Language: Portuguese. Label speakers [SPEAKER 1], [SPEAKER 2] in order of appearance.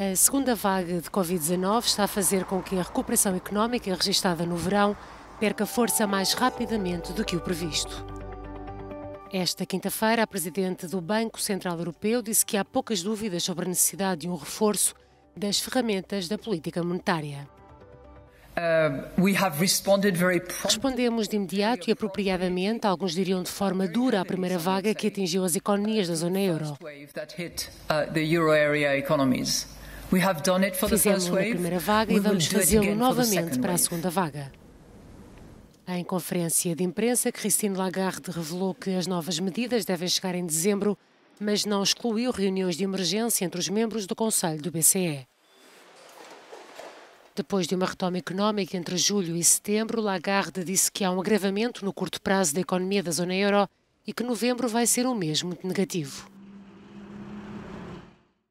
[SPEAKER 1] A segunda vaga de Covid-19 está a fazer com que a recuperação económica registada no verão perca força mais rapidamente do que o previsto. Esta quinta-feira, a presidente do Banco Central Europeu disse que há poucas dúvidas sobre a necessidade de um reforço das ferramentas da política monetária.
[SPEAKER 2] Uh,
[SPEAKER 1] Respondemos de imediato e apropriadamente, alguns diriam de forma dura, à primeira vaga que atingiu as economias da zona euro. Fizemos na primeira vaga e vamos fazê-lo novamente para a segunda vaga. Em conferência de imprensa, Christine Lagarde revelou que as novas medidas devem chegar em dezembro, mas não excluiu reuniões de emergência entre os membros do Conselho do BCE. Depois de uma retoma económica entre julho e setembro, Lagarde disse que há um agravamento no curto prazo da economia da zona euro e que novembro vai ser um mês muito negativo.